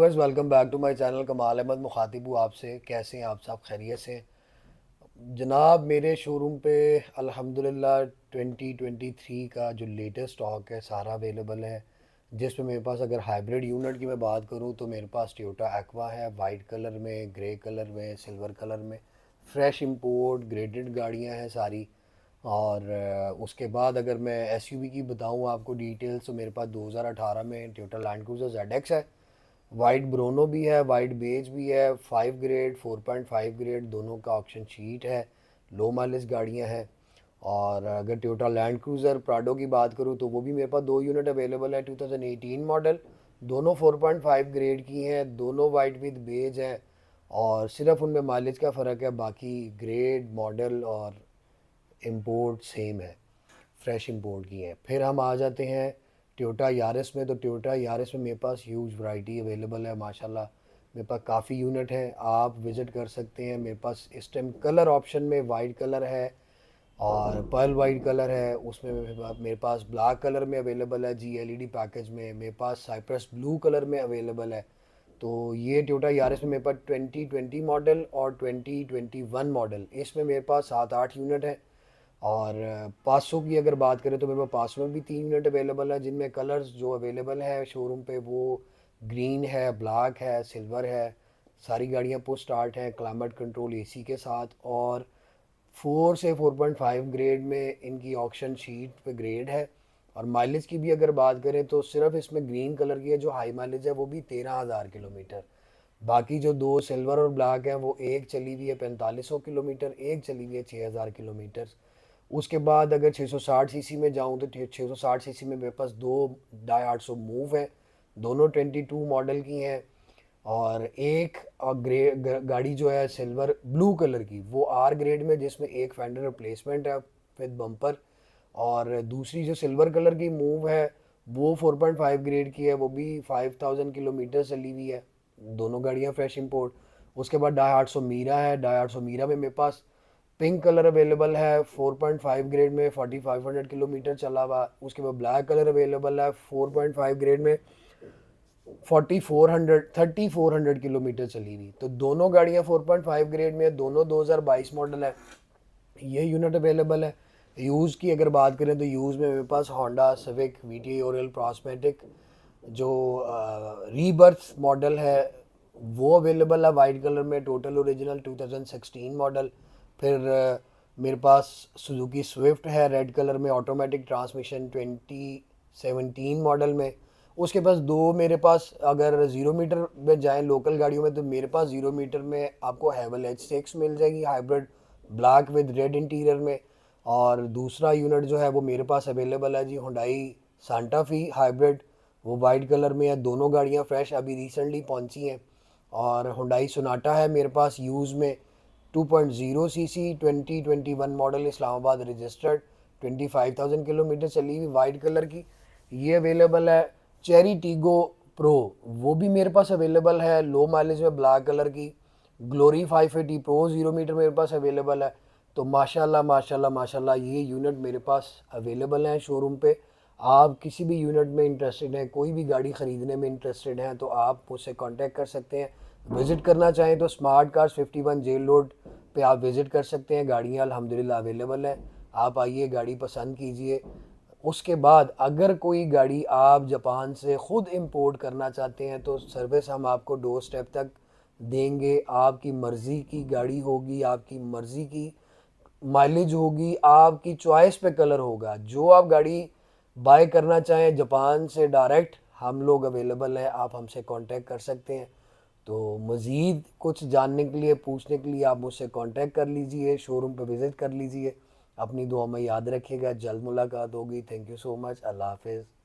welcome back to my channel Kamal Ahmed मुखातिब हूँ आपसे कैसे हैं आप साहब खैरियत से जनाब मेरे शोरूम पे अल्हम्दुलिल्लाह 2023 का जो लेटेस्ट स्टॉक है सारा अवेलेबल है जिसमें मेरे पास अगर हाइब्रिड यूनिट की मैं बात करूँ तो मेरे पास ट्योटा एक्वा है वाइट कलर में ग्रे कलर में सिल्वर कलर में फ्रेश इम्पोर्ट ग्रेडेड गाड़ियाँ हैं सारी और उसके बाद अगर मैं एस की बताऊँ आपको डिटेल्स तो मेरे पास दो में टोयोटा लैंड क्रूजर जेड है वाइट ब्रोनो भी है वाइट बेज भी है five grade four point five grade दोनों का ऑप्शन शीट है लो माइलेज गाड़ियाँ हैं और अगर टोटा लैंड क्रूज़र प्राडो की बात करूँ तो वो भी मेरे पास दो यूनिट अवेलेबल है 2018 मॉडल दोनों 4.5 ग्रेड की हैं दोनों वाइट विद बेज हैं और सिर्फ उनमें माइलेज का फ़र्क है बाकी ग्रेड मॉडल और इम्पोर्ट सेम है फ्रेश इम्पोर्ट की हैं फिर हम आ जाते हैं ट्योटा यारिस में तो ट्योटा यारिस में मेरे पास ह्यूज वैरायटी अवेलेबल है माशाल्लाह मेरे पास काफ़ी यूनिट है आप विज़िट कर सकते हैं मेरे पास इस टाइम कलर ऑप्शन में वाइट कलर है और पर्ल वाइट कलर है उसमें मेरे पास ब्लैक कलर में अवेलेबल है जी एलईडी पैकेज में मेरे पास साइप्रस ब्लू कलर में अवेलेबल है तो ये ट्योटा यारिस में मेरे पास ट्वेंटी मॉडल और ट्वेंटी मॉडल इसमें मेरे पास सात आठ यूनिट है और पासों की अगर बात करें तो मेरे पास पास में भी तीन यूनिट अवेलेबल है जिनमें कलर्स जो अवेलेबल है शोरूम पे वो ग्रीन है ब्लैक है सिल्वर है सारी गाड़ियाँ पोस्ट स्टार्ट हैं क्लाइमेट कंट्रोल एसी के साथ और फोर से फोर पॉइंट फाइव ग्रेड में इनकी ऑक्शन शीट पे ग्रेड है और माइलेज की भी अगर बात करें तो सिर्फ इसमें ग्रीन कलर की है जो हाई माइलेज है वो भी तेरह हज़ार किलोमीटर बाकी जो दो सिल्वर और ब्लैक हैं वो एक चली हुई है पैंतालीस सौ किलोमीटर एक चली हुई है छः हज़ार किलोमीटर्स उसके बाद अगर 660 सीसी में जाऊं तो 660 सीसी में मेरे पास दो ढाई आठ सौ मूव हैं दोनों 22 मॉडल की हैं और एक और ग्रे गाड़ी जो है सिल्वर ब्लू कलर की वो आर ग्रेड में जिसमें एक फैंडर रिप्लेसमेंट है विद बम्पर और दूसरी जो सिल्वर कलर की मूव है वो 4.5 ग्रेड की है वो भी 5000 किलोमीटर चली हुई है दोनों गाड़ियाँ फ्रेश इम्पोर्ट उसके बाद ढाई आठ सौ मीरा है ढाई आठ सौ मीरा में मेरे पास पिंक कलर अवेलेबल है 4.5 ग्रेड में 4500 किलोमीटर चला हुआ उसके बाद ब्लैक कलर अवेलेबल है 4.5 ग्रेड में 4400 3400 किलोमीटर चली हुई तो दोनों गाड़ियाँ 4.5 ग्रेड में है दोनों 2022 मॉडल है ये यूनिट अवेलेबल है यूज़ की अगर बात करें तो यूज़ में मेरे पास Honda Civic V T Oriel Prosmatec जो रीबर्थ मॉडल है वो अवेलेबल है वाइट कलर में टोटल ओरिजिनल 2016 मॉडल फिर मेरे पास सुजुकी स्विफ्ट है रेड कलर में ऑटोमेटिक ट्रांसमिशन 2017 मॉडल में उसके पास दो मेरे पास अगर ज़ीरो मीटर में जाएँ लोकल गाड़ियों में तो मेरे पास ज़ीरो मीटर में आपको हैवल एच सिक्स मिल जाएगी hybrid black with red interior में और दूसरा यूनिट जो है वो मेरे पास अवेलेबल है G Hyundai Santa Fe hybrid वो वाइट कलर में है दोनों गाड़ियाँ फ्रेश अभी रिसेंटली पहुँची हैं और हुडाई सोनाटा है मेरे पास यूज़ में 2.0 twenty 2021 model Islamabad registered 25,000 kilometre चली हुई वाइट कलर की ये अवेलेबल है चेरी टीगो प्रो वो भी मेरे पास अवेलेबल है लो माइलेज में ब्लैक कलर की ग्लोरी 580 प्रो ज़ीरो मीटर मेरे पास अवेलेबल है तो माशाल्लाह माशाल्लाह माशाल्लाह ये यूनिट मेरे पास अवेलेबल हैं शोरूम पे आप किसी भी यूनिट में इंटरेस्टेड हैं कोई भी गाड़ी ख़रीदने में इंटरेस्टेड हैं तो आप मुझसे कांटेक्ट कर सकते हैं विज़िट करना चाहें तो स्मार्ट कार्स 51 जेल रोड पर आप विज़िट कर सकते हैं गाड़ियाँ अलहमदिल्ला अवेलेबल हैं आप आइए गाड़ी पसंद कीजिए उसके बाद अगर कोई गाड़ी आप जापान से ख़ुद इम्पोर्ट करना चाहते हैं तो सर्विस हम आपको डो स्टेप तक देंगे आपकी मर्ज़ी की गाड़ी होगी आपकी मर्ज़ी की माइलेज होगी आपकी चॉइस पे कलर होगा जो आप गाड़ी बाय करना चाहें जापान से डायरेक्ट हम लोग अवेलेबल हैं आप हमसे कांटेक्ट कर सकते हैं तो मज़ीद कुछ जानने के लिए पूछने के लिए आप मुझसे कांटेक्ट कर लीजिए शोरूम पर विज़िट कर लीजिए अपनी दुआ में याद रखिएगा जल्द मुलाकात होगी थैंक यू सो मच अल्लाह हाफिज़